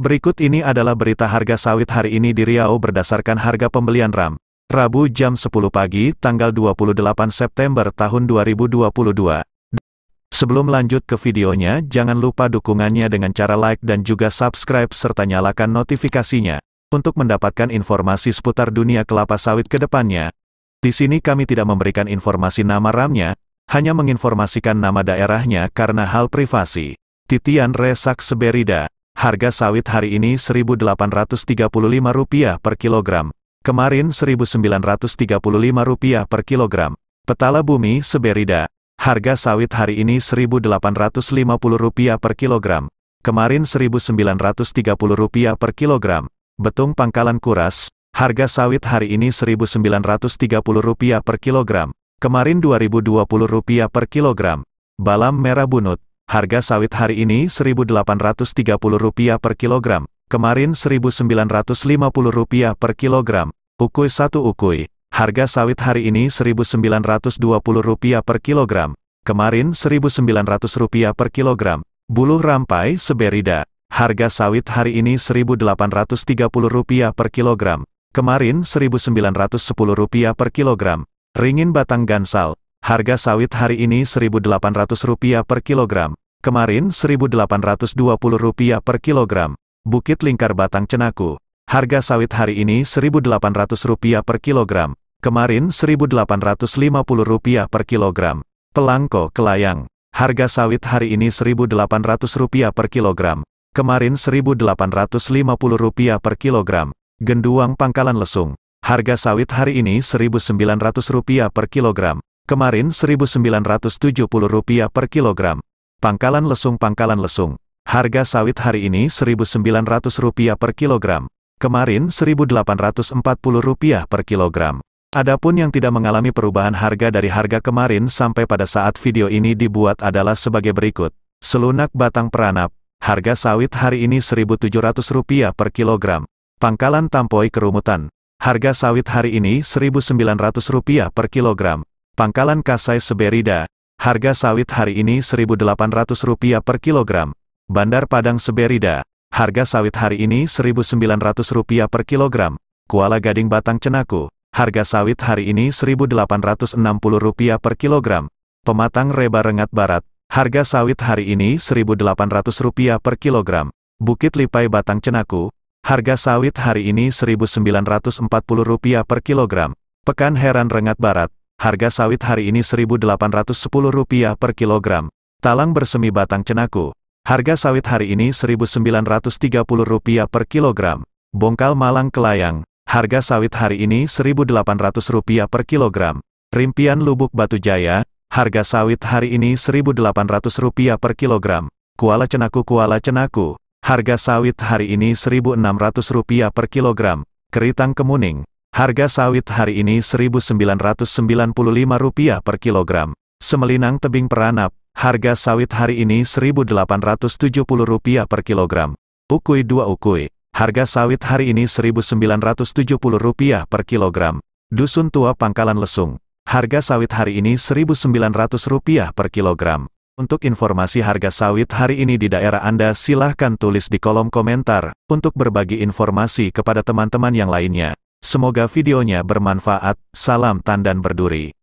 Berikut ini adalah berita harga sawit hari ini di Riau berdasarkan harga pembelian RAM. Rabu jam 10 pagi, tanggal 28 September tahun 2022. Sebelum lanjut ke videonya, jangan lupa dukungannya dengan cara like dan juga subscribe serta nyalakan notifikasinya. Untuk mendapatkan informasi seputar dunia kelapa sawit ke depannya. Di sini kami tidak memberikan informasi nama RAM-nya, hanya menginformasikan nama daerahnya karena hal privasi. Titian Resak Seberida harga sawit hari ini Rp1.835 per kilogram, kemarin Rp1.935 per kilogram. Petala bumi Seberida, harga sawit hari ini Rp1.850 per kilogram, kemarin Rp1.930 per kilogram. Betung Pangkalan Kuras, harga sawit hari ini Rp1.930 per kilogram, kemarin Rp2.020 per kilogram. Balam Merah Bunut, Harga sawit hari ini Rp1.830 per kilogram, kemarin Rp1.950 per kilogram. Ukui satu ukui, harga sawit hari ini Rp1.920 per kilogram, kemarin Rp1.900 per kilogram. Buluh rampai seberida, harga sawit hari ini Rp1.830 per kilogram, kemarin Rp1.910 per kilogram. Ringin batang gansal, harga sawit hari ini Rp1.800 per kilogram, Kemarin Rp1.820 per kilogram. Bukit Lingkar Batang Cenaku. Harga sawit hari ini Rp1.800 per kilogram. Kemarin Rp1.850 per kilogram. Pelangko Kelayang. Harga sawit hari ini Rp1.800 per kilogram. Kemarin Rp1.850 per kilogram. Genduang Pangkalan Lesung. Harga sawit hari ini Rp1.900 per kilogram. Kemarin Rp1.970 per kilogram. Pangkalan lesung pangkalan lesung. Harga sawit hari ini Rp1.900 per kilogram. Kemarin Rp1.840 per kilogram. Adapun yang tidak mengalami perubahan harga dari harga kemarin sampai pada saat video ini dibuat adalah sebagai berikut. Selunak batang peranap. Harga sawit hari ini Rp1.700 per kilogram. Pangkalan tampoi kerumutan. Harga sawit hari ini Rp1.900 per kilogram. Pangkalan kasai seberida. Harga sawit hari ini Rp1.800 per kilogram. Bandar Padang Seberida, harga sawit hari ini Rp1.900 per kilogram. Kuala Gading Batang Cenaku, harga sawit hari ini Rp1.860 per kilogram. Pematang Reba Rengat Barat, harga sawit hari ini Rp1.800 per kilogram. Bukit Lipai Batang Cenaku, harga sawit hari ini Rp1.940 per kilogram. Pekan Heran Rengat Barat, harga sawit hari ini Rp1.810 per kilogram. Talang bersemi batang cenaku, harga sawit hari ini Rp1.930 per kilogram. Bongkal malang kelayang, harga sawit hari ini Rp1.800 per kilogram. Rimpian lubuk batu jaya, harga sawit hari ini Rp1.800 per kilogram. Kuala cenaku kuala cenaku, harga sawit hari ini Rp1.600 per kilogram. Keritang kemuning, Harga sawit hari ini Rp1.995 per kilogram. Semelinang tebing peranap, harga sawit hari ini Rp1.870 per kilogram. Ukui dua ukui, harga sawit hari ini Rp1.970 per kilogram. Dusun Tua Pangkalan Lesung, harga sawit hari ini Rp1.900 per kilogram. Untuk informasi harga sawit hari ini di daerah Anda silahkan tulis di kolom komentar, untuk berbagi informasi kepada teman-teman yang lainnya. Semoga videonya bermanfaat, salam tandan berduri.